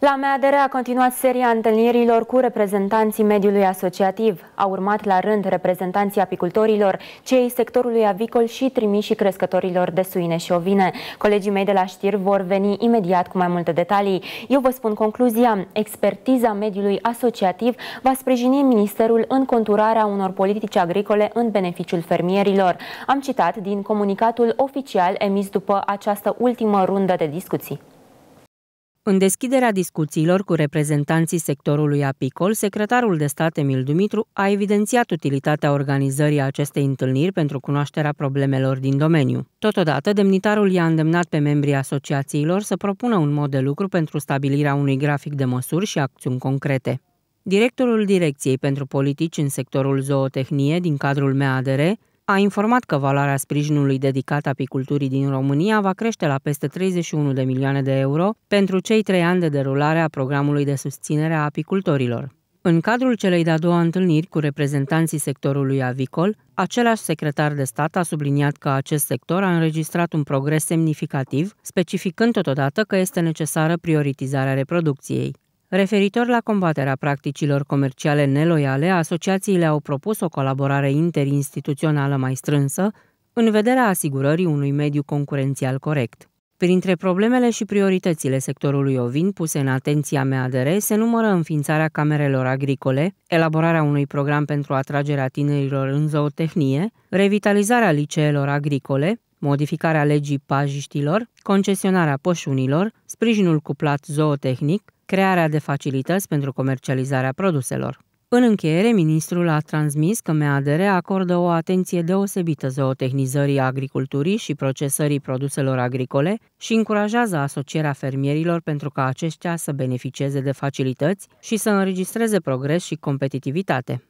La MADR a continuat seria întâlnirilor cu reprezentanții mediului asociativ. a urmat la rând reprezentanții apicultorilor, cei sectorului avicol și trimișii crescătorilor de suine și ovine. Colegii mei de la știri vor veni imediat cu mai multe detalii. Eu vă spun concluzia. Expertiza mediului asociativ va sprijini Ministerul în conturarea unor politici agricole în beneficiul fermierilor. Am citat din comunicatul oficial emis după această ultimă rundă de discuții. În deschiderea discuțiilor cu reprezentanții sectorului apicol, secretarul de stat Emil Dumitru a evidențiat utilitatea organizării acestei întâlniri pentru cunoașterea problemelor din domeniu. Totodată, demnitarul i-a îndemnat pe membrii asociațiilor să propună un mod de lucru pentru stabilirea unui grafic de măsuri și acțiuni concrete. Directorul Direcției pentru Politici în sectorul zootehnie din cadrul MADR, a informat că valoarea sprijinului dedicat apiculturii din România va crește la peste 31 de milioane de euro pentru cei trei ani de derulare a programului de susținere a apicultorilor. În cadrul celei de-a doua întâlniri cu reprezentanții sectorului avicol, același secretar de stat a subliniat că acest sector a înregistrat un progres semnificativ, specificând totodată că este necesară prioritizarea reproducției. Referitor la combaterea practicilor comerciale neloiale, asociațiile au propus o colaborare interinstituțională mai strânsă în vederea asigurării unui mediu concurențial corect. Printre problemele și prioritățile sectorului ovin puse în atenția MADR se numără înființarea camerelor agricole, elaborarea unui program pentru atragerea tinerilor în zootehnie, revitalizarea liceelor agricole, modificarea legii pajiștilor, concesionarea pășunilor, sprijinul cuplat zootehnic, crearea de facilități pentru comercializarea produselor. În încheiere, ministrul a transmis că MADR acordă o atenție deosebită zootechnizării agriculturii și procesării produselor agricole și încurajează asocierea fermierilor pentru ca aceștia să beneficieze de facilități și să înregistreze progres și competitivitate.